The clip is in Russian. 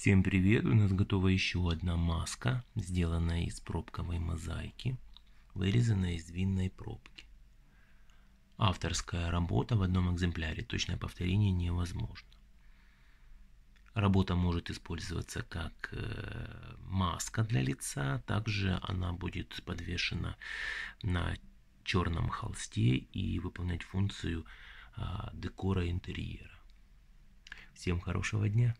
Всем привет! У нас готова еще одна маска, сделанная из пробковой мозаики, вырезанная из винной пробки. Авторская работа в одном экземпляре, точное повторение невозможно. Работа может использоваться как э, маска для лица, также она будет подвешена на черном холсте и выполнять функцию а, декора интерьера. Всем хорошего дня!